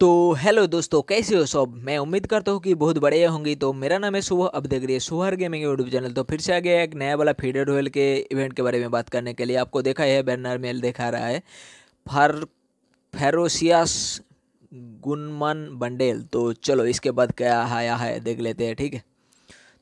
तो हेलो दोस्तों कैसे हो सब मैं उम्मीद करता हूँ कि बहुत बढ़िया होंगी तो मेरा नाम है सुबह अब देख रही है सुहर गेमिंग यूट्यूब चैनल तो फिर से आ गया एक नया वाला फीडर रोयल के इवेंट के बारे में बात करने के लिए आपको देखा है बैनर मेल दिखा रहा है फार फेरोसियास गुनमन बंडेल तो चलो इसके बाद क्या आया है देख लेते हैं ठीक है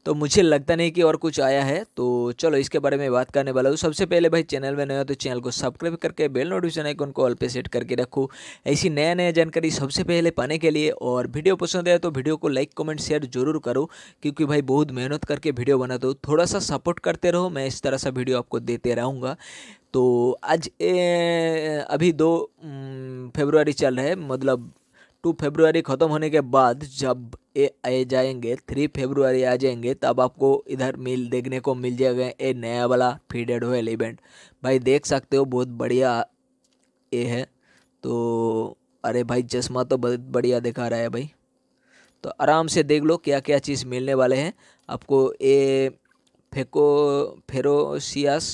तो मुझे लगता नहीं कि और कुछ आया है तो चलो इसके बारे में बात करने वाला हूँ सबसे पहले भाई चैनल में नया हो तो चैनल को सब्सक्राइब करके बेल नोटिफिकेशन आइकन को ऑल पे सेट करके रखो ऐसी नया नया जानकारी सबसे पहले पाने के लिए और वीडियो पसंद आया तो वीडियो को लाइक कमेंट शेयर जरूर करो क्योंकि भाई बहुत मेहनत करके वीडियो बना दो तो थोड़ा सा सपोर्ट करते रहो मैं इस तरह सा वीडियो आपको देते रहूँगा तो आज ए, अभी दो फेब्रुआरी चल रहा है मतलब टू फेब्रुआरी ख़त्म होने के बाद जब ए आ जाएंगे थ्री फेब्रुआरी आ जाएंगे तब आपको इधर मिल देखने को मिल जाएगा ए नया वाला फीडेड हो एलिमेंट भाई देख सकते हो बहुत बढ़िया ए है तो अरे भाई चश्मा तो बहुत बढ़िया दिखा रहा है भाई तो आराम से देख लो क्या क्या चीज़ मिलने वाले हैं आपको ए फेको फेरोसियास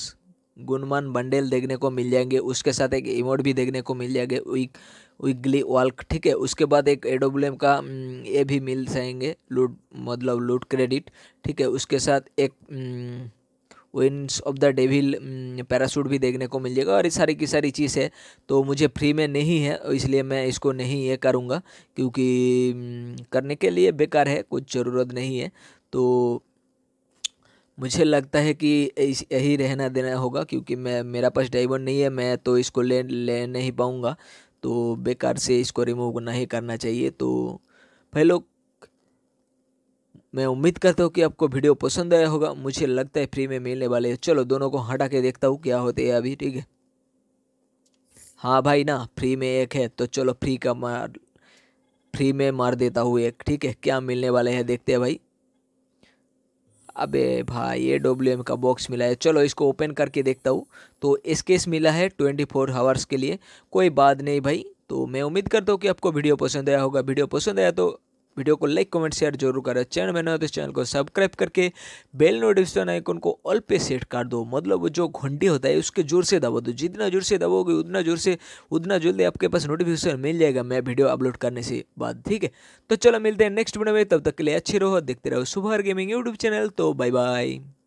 गुणमान बंडेल देखने को मिल जाएंगे उसके साथ एक इमोट भी देखने को मिल जाएंगे वीक विगली वॉल्क ठीक है उसके बाद एक ए डब्ल्यू एम का ए भी मिल जाएंगे लूट मतलब लूट क्रेडिट ठीक है उसके साथ एक wings of the devil parachute भी देखने को मिल जाएगा और ये सारी की सारी चीज़ है तो मुझे फ्री में नहीं है इसलिए मैं इसको नहीं ये करूँगा क्योंकि करने के लिए बेकार है कुछ ज़रूरत नहीं है तो मुझे लगता है कि यही रहना देना होगा क्योंकि मैं मेरा पास डाइवर नहीं है मैं तो इसको ले ले नहीं पाऊँगा तो बेकार से इसको रिमूव नहीं करना चाहिए तो भाई लोग मैं उम्मीद करता हूँ कि आपको वीडियो पसंद आया होगा मुझे लगता है फ्री में मिलने वाले चलो दोनों को हटा के देखता हूँ क्या होते हैं अभी ठीक है हाँ भाई ना फ्री में एक है तो चलो फ्री का मार फ्री में मार देता हूँ एक ठीक है क्या मिलने वाले हैं देखते हैं भाई अबे भाई ये डब्ल्यू एम का बॉक्स मिला है चलो इसको ओपन करके देखता हूँ तो इस केस मिला है ट्वेंटी फोर हावर्स के लिए कोई बात नहीं भाई तो मैं उम्मीद करता हूँ कि आपको वीडियो पसंद आया होगा वीडियो पसंद आया तो वीडियो को लाइक कमेंट शेयर जरूर करें चैनल में तो चैनल को सब्सक्राइब करके बेल नोटिफिकेशन आइकन को ऑल पे सेट कर दो मतलब जो घंटी होता है उसके जोर से दबा दो जितना जोर से दबोगे उतना जोर से उतना जल्दी आपके पास नोटिफिकेशन मिल जाएगा मैं वीडियो अपलोड करने से बाद ठीक है तो चलो मिलते हैं नेक्स्ट वीडियो में तब तक के लिए अच्छे रहो देखते रहो सुबह गेमिंग यूट्यूब चैनल तो बाय बाय